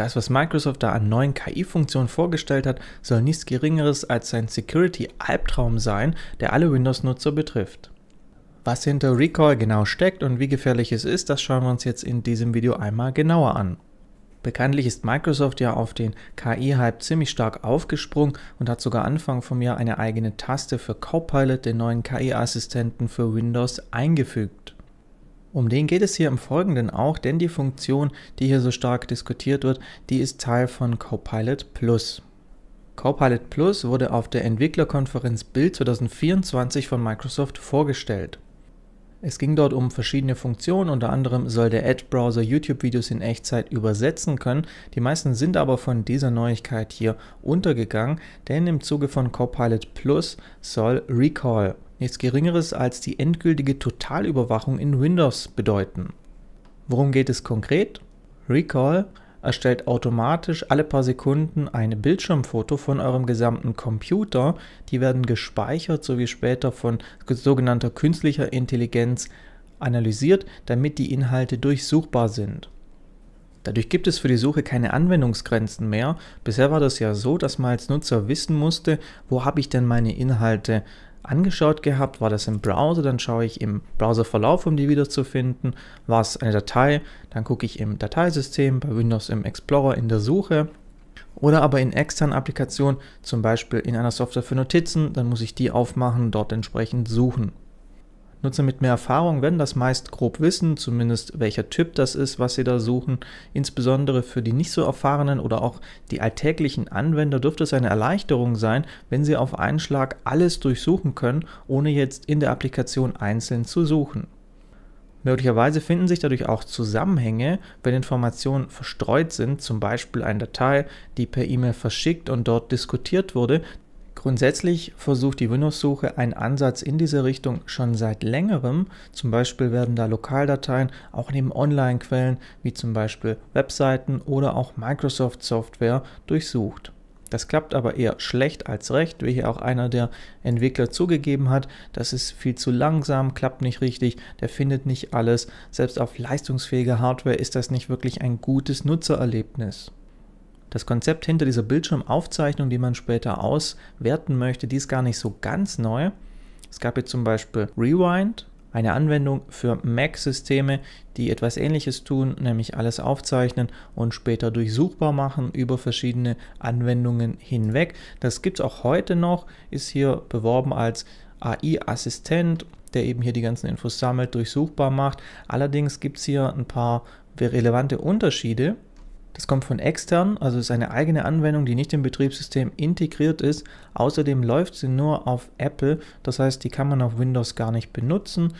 Das, was Microsoft da an neuen KI-Funktionen vorgestellt hat, soll nichts Geringeres als sein Security-Albtraum sein, der alle Windows-Nutzer betrifft. Was hinter Recall genau steckt und wie gefährlich es ist, das schauen wir uns jetzt in diesem Video einmal genauer an. Bekanntlich ist Microsoft ja auf den KI-Hype ziemlich stark aufgesprungen und hat sogar Anfang vom Jahr eine eigene Taste für Copilot, den neuen KI-Assistenten für Windows, eingefügt. Um den geht es hier im Folgenden auch, denn die Funktion, die hier so stark diskutiert wird, die ist Teil von Copilot Plus. Copilot Plus wurde auf der Entwicklerkonferenz Build 2024 von Microsoft vorgestellt. Es ging dort um verschiedene Funktionen, unter anderem soll der Edge-Browser YouTube-Videos in Echtzeit übersetzen können. Die meisten sind aber von dieser Neuigkeit hier untergegangen, denn im Zuge von Copilot Plus soll Recall nichts Geringeres als die endgültige Totalüberwachung in Windows bedeuten. Worum geht es konkret? Recall erstellt automatisch alle paar Sekunden ein Bildschirmfoto von eurem gesamten Computer. Die werden gespeichert sowie später von sogenannter künstlicher Intelligenz analysiert, damit die Inhalte durchsuchbar sind. Dadurch gibt es für die Suche keine Anwendungsgrenzen mehr. Bisher war das ja so, dass man als Nutzer wissen musste, wo habe ich denn meine Inhalte angeschaut gehabt, war das im Browser, dann schaue ich im Browserverlauf, um die wiederzufinden, war es eine Datei, dann gucke ich im Dateisystem, bei Windows im Explorer in der Suche oder aber in externen Applikationen, zum Beispiel in einer Software für Notizen, dann muss ich die aufmachen, dort entsprechend suchen. Nutzer mit mehr Erfahrung werden das meist grob wissen, zumindest welcher Typ das ist, was sie da suchen. Insbesondere für die nicht so erfahrenen oder auch die alltäglichen Anwender dürfte es eine Erleichterung sein, wenn sie auf einen Schlag alles durchsuchen können, ohne jetzt in der Applikation einzeln zu suchen. Möglicherweise finden sich dadurch auch Zusammenhänge, wenn Informationen verstreut sind, zum Beispiel eine Datei, die per E-Mail verschickt und dort diskutiert wurde, Grundsätzlich versucht die Windows-Suche einen Ansatz in diese Richtung schon seit längerem. Zum Beispiel werden da Lokaldateien auch neben Online-Quellen wie zum Beispiel Webseiten oder auch Microsoft-Software durchsucht. Das klappt aber eher schlecht als recht, wie hier auch einer der Entwickler zugegeben hat. Das ist viel zu langsam, klappt nicht richtig, der findet nicht alles. Selbst auf leistungsfähiger Hardware ist das nicht wirklich ein gutes Nutzererlebnis. Das Konzept hinter dieser Bildschirmaufzeichnung, die man später auswerten möchte, die ist gar nicht so ganz neu. Es gab jetzt zum Beispiel Rewind, eine Anwendung für Mac-Systeme, die etwas Ähnliches tun, nämlich alles aufzeichnen und später durchsuchbar machen über verschiedene Anwendungen hinweg. Das gibt es auch heute noch, ist hier beworben als AI-Assistent, der eben hier die ganzen Infos sammelt, durchsuchbar macht. Allerdings gibt es hier ein paar relevante Unterschiede. Das kommt von extern, also ist eine eigene Anwendung, die nicht im Betriebssystem integriert ist. Außerdem läuft sie nur auf Apple, das heißt, die kann man auf Windows gar nicht benutzen.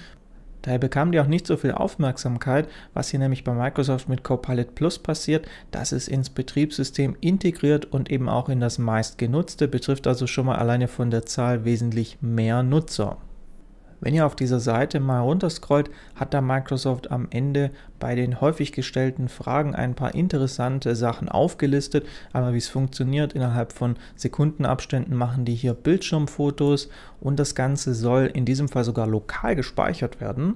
Daher bekam die auch nicht so viel Aufmerksamkeit, was hier nämlich bei Microsoft mit Copilot Plus passiert. Das ist ins Betriebssystem integriert und eben auch in das meistgenutzte, betrifft also schon mal alleine von der Zahl wesentlich mehr Nutzer. Wenn ihr auf dieser Seite mal runterscrollt, hat da Microsoft am Ende bei den häufig gestellten Fragen ein paar interessante Sachen aufgelistet. Einmal wie es funktioniert, innerhalb von Sekundenabständen machen die hier Bildschirmfotos und das Ganze soll in diesem Fall sogar lokal gespeichert werden.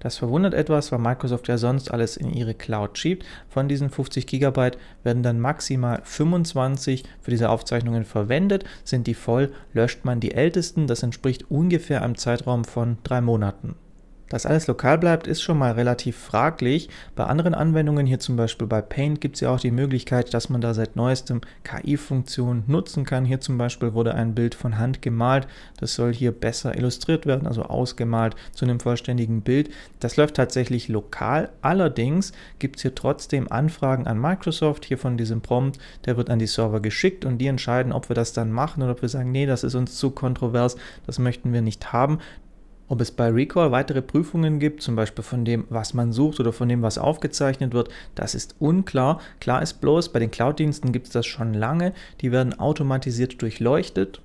Das verwundert etwas, weil Microsoft ja sonst alles in ihre Cloud schiebt. Von diesen 50 GB werden dann maximal 25 für diese Aufzeichnungen verwendet. Sind die voll, löscht man die ältesten. Das entspricht ungefähr einem Zeitraum von drei Monaten. Dass alles lokal bleibt, ist schon mal relativ fraglich. Bei anderen Anwendungen, hier zum Beispiel bei Paint, gibt es ja auch die Möglichkeit, dass man da seit neuestem KI-Funktionen nutzen kann. Hier zum Beispiel wurde ein Bild von Hand gemalt. Das soll hier besser illustriert werden, also ausgemalt zu einem vollständigen Bild. Das läuft tatsächlich lokal. Allerdings gibt es hier trotzdem Anfragen an Microsoft, hier von diesem Prompt. Der wird an die Server geschickt und die entscheiden, ob wir das dann machen oder ob wir sagen, nee, das ist uns zu kontrovers, das möchten wir nicht haben. Ob es bei Recall weitere Prüfungen gibt, zum Beispiel von dem, was man sucht oder von dem, was aufgezeichnet wird, das ist unklar. Klar ist bloß, bei den Cloud-Diensten gibt es das schon lange. Die werden automatisiert durchleuchtet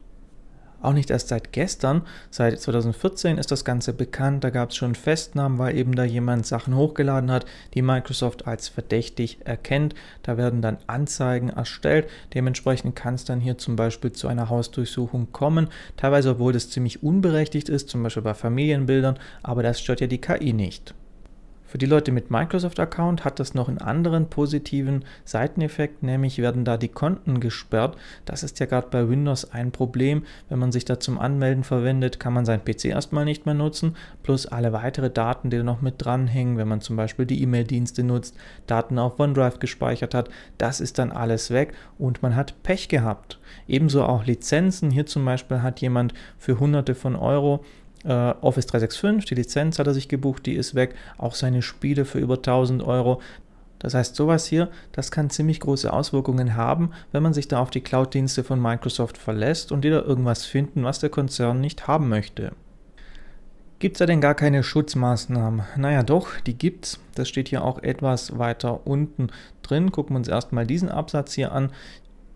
auch nicht erst seit gestern. Seit 2014 ist das Ganze bekannt. Da gab es schon Festnahmen, weil eben da jemand Sachen hochgeladen hat, die Microsoft als verdächtig erkennt. Da werden dann Anzeigen erstellt. Dementsprechend kann es dann hier zum Beispiel zu einer Hausdurchsuchung kommen. Teilweise, obwohl das ziemlich unberechtigt ist, zum Beispiel bei Familienbildern, aber das stört ja die KI nicht. Für die Leute mit Microsoft-Account hat das noch einen anderen positiven Seiteneffekt, nämlich werden da die Konten gesperrt. Das ist ja gerade bei Windows ein Problem. Wenn man sich da zum Anmelden verwendet, kann man seinen PC erstmal nicht mehr nutzen, plus alle weitere Daten, die da noch mit dranhängen, wenn man zum Beispiel die E-Mail-Dienste nutzt, Daten auf OneDrive gespeichert hat, das ist dann alles weg und man hat Pech gehabt. Ebenso auch Lizenzen. Hier zum Beispiel hat jemand für hunderte von Euro äh, Office 365, die Lizenz hat er sich gebucht, die ist weg. Auch seine Spiele für über 1000 Euro. Das heißt, sowas hier, das kann ziemlich große Auswirkungen haben, wenn man sich da auf die Cloud-Dienste von Microsoft verlässt und die da irgendwas finden, was der Konzern nicht haben möchte. Gibt es da denn gar keine Schutzmaßnahmen? Naja doch, die gibt's. Das steht hier auch etwas weiter unten drin. Gucken wir uns erstmal diesen Absatz hier an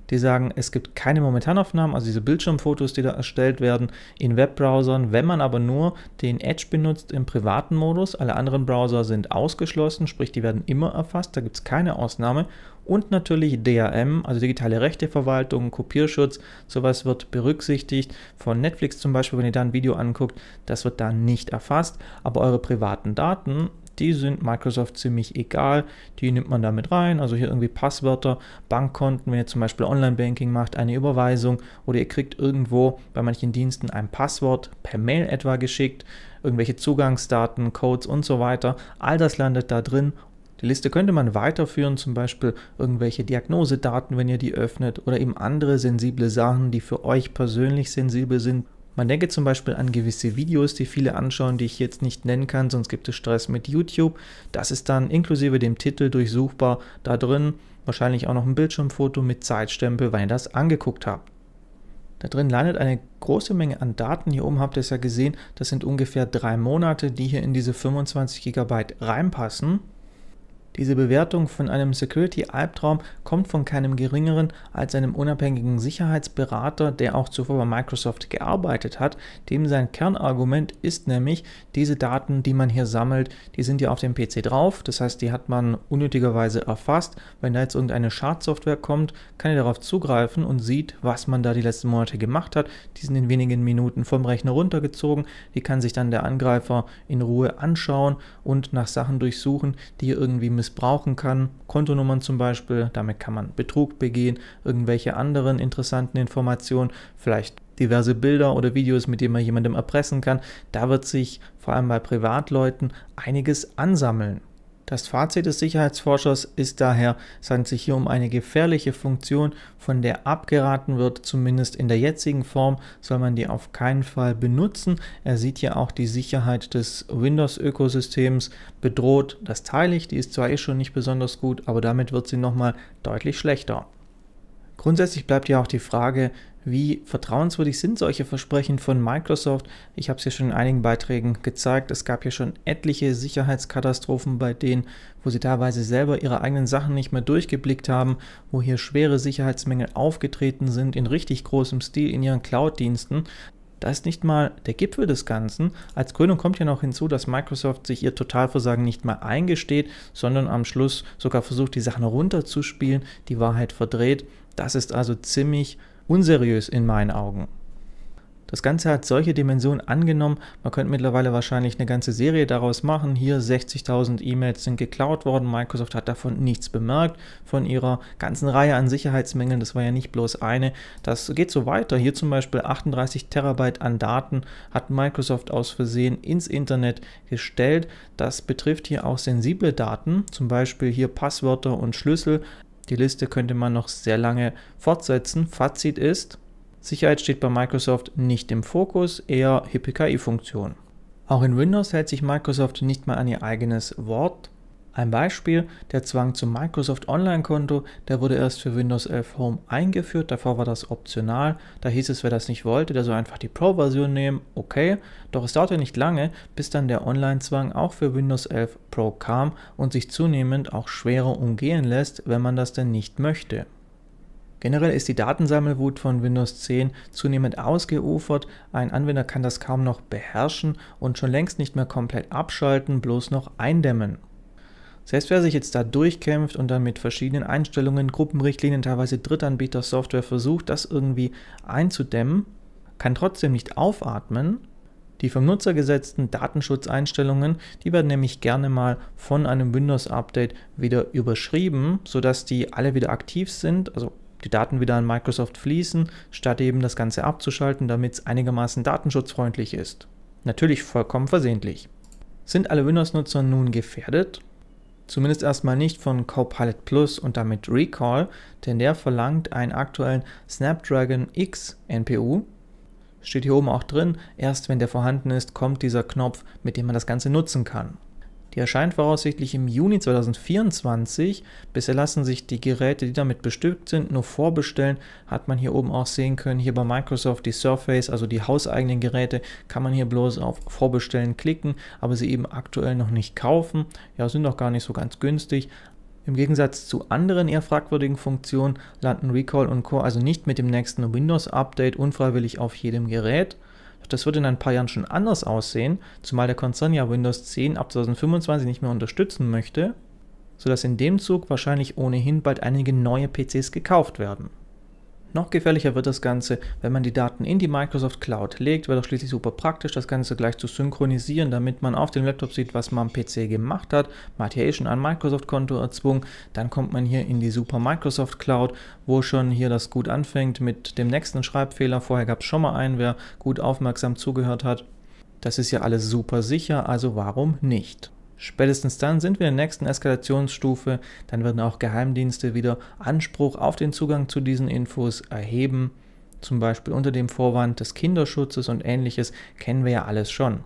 die sagen, es gibt keine Momentanaufnahmen, also diese Bildschirmfotos, die da erstellt werden in Webbrowsern. Wenn man aber nur den Edge benutzt im privaten Modus, alle anderen Browser sind ausgeschlossen, sprich die werden immer erfasst, da gibt es keine Ausnahme. Und natürlich DRM, also digitale Rechteverwaltung, Kopierschutz, sowas wird berücksichtigt. Von Netflix zum Beispiel, wenn ihr da ein Video anguckt, das wird da nicht erfasst. Aber eure privaten Daten die sind Microsoft ziemlich egal. Die nimmt man damit rein. Also hier irgendwie Passwörter, Bankkonten, wenn ihr zum Beispiel Online-Banking macht, eine Überweisung oder ihr kriegt irgendwo bei manchen Diensten ein Passwort per Mail etwa geschickt, irgendwelche Zugangsdaten, Codes und so weiter. All das landet da drin die Liste könnte man weiterführen, zum Beispiel irgendwelche Diagnosedaten, wenn ihr die öffnet, oder eben andere sensible Sachen, die für euch persönlich sensibel sind man denke zum Beispiel an gewisse Videos, die viele anschauen, die ich jetzt nicht nennen kann, sonst gibt es Stress mit YouTube. Das ist dann inklusive dem Titel durchsuchbar da drin. Wahrscheinlich auch noch ein Bildschirmfoto mit Zeitstempel, weil ihr das angeguckt habt. Da drin landet eine große Menge an Daten. Hier oben habt ihr es ja gesehen, das sind ungefähr drei Monate, die hier in diese 25 GB reinpassen. Diese Bewertung von einem Security-Albtraum kommt von keinem geringeren als einem unabhängigen Sicherheitsberater, der auch zuvor bei Microsoft gearbeitet hat. Dem sein Kernargument ist nämlich, diese Daten, die man hier sammelt, die sind ja auf dem PC drauf. Das heißt, die hat man unnötigerweise erfasst. Wenn da jetzt irgendeine Schadsoftware kommt, kann er darauf zugreifen und sieht, was man da die letzten Monate gemacht hat. Die sind in wenigen Minuten vom Rechner runtergezogen. Die kann sich dann der Angreifer in Ruhe anschauen und nach Sachen durchsuchen, die irgendwie missbrauchen kann. Kontonummern zum Beispiel, damit kann man Betrug begehen, irgendwelche anderen interessanten Informationen, vielleicht diverse Bilder oder Videos, mit denen man jemandem erpressen kann. Da wird sich vor allem bei Privatleuten einiges ansammeln. Das Fazit des Sicherheitsforschers ist daher, es handelt sich hier um eine gefährliche Funktion, von der abgeraten wird, zumindest in der jetzigen Form soll man die auf keinen Fall benutzen. Er sieht hier auch die Sicherheit des Windows-Ökosystems bedroht. Das teile ich, die ist zwar eh schon nicht besonders gut, aber damit wird sie nochmal deutlich schlechter. Grundsätzlich bleibt ja auch die Frage, wie vertrauenswürdig sind solche Versprechen von Microsoft? Ich habe es ja schon in einigen Beiträgen gezeigt. Es gab ja schon etliche Sicherheitskatastrophen bei denen, wo sie teilweise selber ihre eigenen Sachen nicht mehr durchgeblickt haben, wo hier schwere Sicherheitsmängel aufgetreten sind in richtig großem Stil in ihren Cloud-Diensten. Da ist nicht mal der Gipfel des Ganzen. Als Krönung kommt ja noch hinzu, dass Microsoft sich ihr Totalversagen nicht mal eingesteht, sondern am Schluss sogar versucht, die Sachen runterzuspielen, die Wahrheit verdreht das ist also ziemlich unseriös in meinen Augen. Das Ganze hat solche Dimensionen angenommen, man könnte mittlerweile wahrscheinlich eine ganze Serie daraus machen. Hier 60.000 E-Mails sind geklaut worden, Microsoft hat davon nichts bemerkt, von ihrer ganzen Reihe an Sicherheitsmängeln, das war ja nicht bloß eine. Das geht so weiter. Hier zum Beispiel 38 Terabyte an Daten hat Microsoft aus Versehen ins Internet gestellt. Das betrifft hier auch sensible Daten, zum Beispiel hier Passwörter und Schlüssel, die Liste könnte man noch sehr lange fortsetzen. Fazit ist, Sicherheit steht bei Microsoft nicht im Fokus, eher HIPPE-KI-Funktion. Auch in Windows hält sich Microsoft nicht mal an ihr eigenes Wort. Ein Beispiel, der Zwang zum Microsoft Online-Konto, der wurde erst für Windows 11 Home eingeführt, davor war das optional, da hieß es, wer das nicht wollte, der soll einfach die Pro-Version nehmen, okay, doch es dauerte nicht lange, bis dann der Online-Zwang auch für Windows 11 Pro kam und sich zunehmend auch schwerer umgehen lässt, wenn man das denn nicht möchte. Generell ist die Datensammelwut von Windows 10 zunehmend ausgeufert, ein Anwender kann das kaum noch beherrschen und schon längst nicht mehr komplett abschalten, bloß noch eindämmen. Selbst wer sich jetzt da durchkämpft und dann mit verschiedenen Einstellungen, Gruppenrichtlinien, teilweise Drittanbieter-Software versucht, das irgendwie einzudämmen, kann trotzdem nicht aufatmen. Die vom Nutzer gesetzten Datenschutzeinstellungen, die werden nämlich gerne mal von einem Windows-Update wieder überschrieben, sodass die alle wieder aktiv sind, also die Daten wieder an Microsoft fließen, statt eben das Ganze abzuschalten, damit es einigermaßen datenschutzfreundlich ist. Natürlich vollkommen versehentlich. Sind alle Windows-Nutzer nun gefährdet? Zumindest erstmal nicht von Copilot Plus und damit Recall, denn der verlangt einen aktuellen Snapdragon X NPU. Steht hier oben auch drin, erst wenn der vorhanden ist, kommt dieser Knopf, mit dem man das Ganze nutzen kann. Die erscheint voraussichtlich im Juni 2024. Bisher lassen sich die Geräte, die damit bestückt sind, nur vorbestellen. Hat man hier oben auch sehen können, hier bei Microsoft die Surface, also die hauseigenen Geräte, kann man hier bloß auf Vorbestellen klicken, aber sie eben aktuell noch nicht kaufen. Ja, sind auch gar nicht so ganz günstig. Im Gegensatz zu anderen eher fragwürdigen Funktionen landen Recall und Core also nicht mit dem nächsten Windows-Update unfreiwillig auf jedem Gerät. Das wird in ein paar Jahren schon anders aussehen, zumal der Konzern ja Windows 10 ab 2025 nicht mehr unterstützen möchte, sodass in dem Zug wahrscheinlich ohnehin bald einige neue PCs gekauft werden. Noch gefährlicher wird das Ganze, wenn man die Daten in die Microsoft Cloud legt, wäre doch schließlich super praktisch, das Ganze gleich zu synchronisieren, damit man auf dem Laptop sieht, was man am PC gemacht hat. Man hat hier eh schon ein Microsoft-Konto erzwungen, dann kommt man hier in die super Microsoft Cloud, wo schon hier das gut anfängt mit dem nächsten Schreibfehler. Vorher gab es schon mal einen, wer gut aufmerksam zugehört hat. Das ist ja alles super sicher, also warum nicht? Spätestens dann sind wir in der nächsten Eskalationsstufe, dann werden auch Geheimdienste wieder Anspruch auf den Zugang zu diesen Infos erheben, zum Beispiel unter dem Vorwand des Kinderschutzes und ähnliches, kennen wir ja alles schon.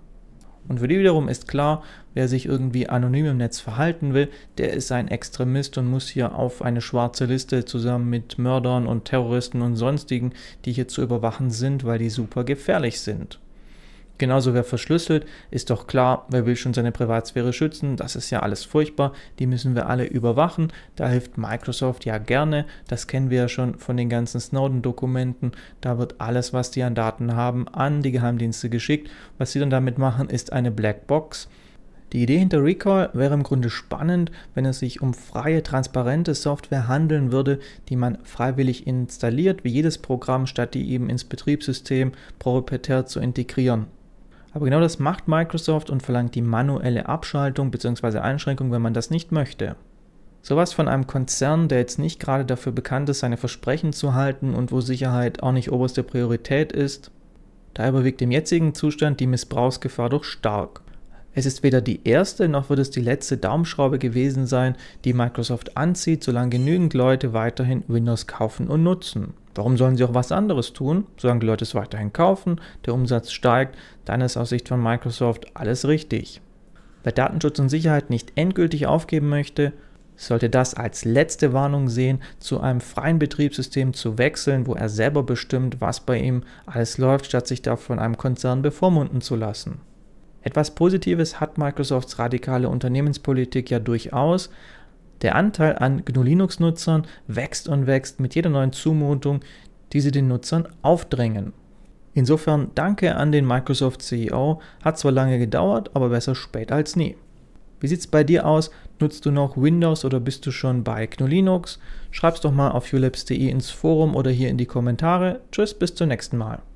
Und für die wiederum ist klar, wer sich irgendwie anonym im Netz verhalten will, der ist ein Extremist und muss hier auf eine schwarze Liste zusammen mit Mördern und Terroristen und sonstigen, die hier zu überwachen sind, weil die super gefährlich sind. Genauso wer verschlüsselt, ist doch klar, wer will schon seine Privatsphäre schützen, das ist ja alles furchtbar, die müssen wir alle überwachen, da hilft Microsoft ja gerne, das kennen wir ja schon von den ganzen Snowden-Dokumenten, da wird alles, was die an Daten haben, an die Geheimdienste geschickt. Was sie dann damit machen, ist eine Blackbox. Die Idee hinter Recall wäre im Grunde spannend, wenn es sich um freie, transparente Software handeln würde, die man freiwillig installiert, wie jedes Programm, statt die eben ins Betriebssystem proprietär zu integrieren. Aber genau das macht Microsoft und verlangt die manuelle Abschaltung bzw. Einschränkung, wenn man das nicht möchte. Sowas von einem Konzern, der jetzt nicht gerade dafür bekannt ist, seine Versprechen zu halten und wo Sicherheit auch nicht oberste Priorität ist, da überwiegt im jetzigen Zustand die Missbrauchsgefahr doch stark. Es ist weder die erste noch wird es die letzte Daumenschraube gewesen sein, die Microsoft anzieht, solange genügend Leute weiterhin Windows kaufen und nutzen. Warum sollen sie auch was anderes tun? Solange die Leute es weiterhin kaufen, der Umsatz steigt, dann ist aus Sicht von Microsoft alles richtig. Wer Datenschutz und Sicherheit nicht endgültig aufgeben möchte, sollte das als letzte Warnung sehen, zu einem freien Betriebssystem zu wechseln, wo er selber bestimmt, was bei ihm alles läuft, statt sich da von einem Konzern bevormunden zu lassen. Etwas Positives hat Microsofts radikale Unternehmenspolitik ja durchaus, der Anteil an GNU-Linux-Nutzern wächst und wächst mit jeder neuen Zumutung, die sie den Nutzern aufdrängen. Insofern danke an den Microsoft CEO, hat zwar lange gedauert, aber besser spät als nie. Wie sieht es bei dir aus? Nutzt du noch Windows oder bist du schon bei GNU Linux? Schreib's doch mal auf ulabs.de ins Forum oder hier in die Kommentare. Tschüss, bis zum nächsten Mal.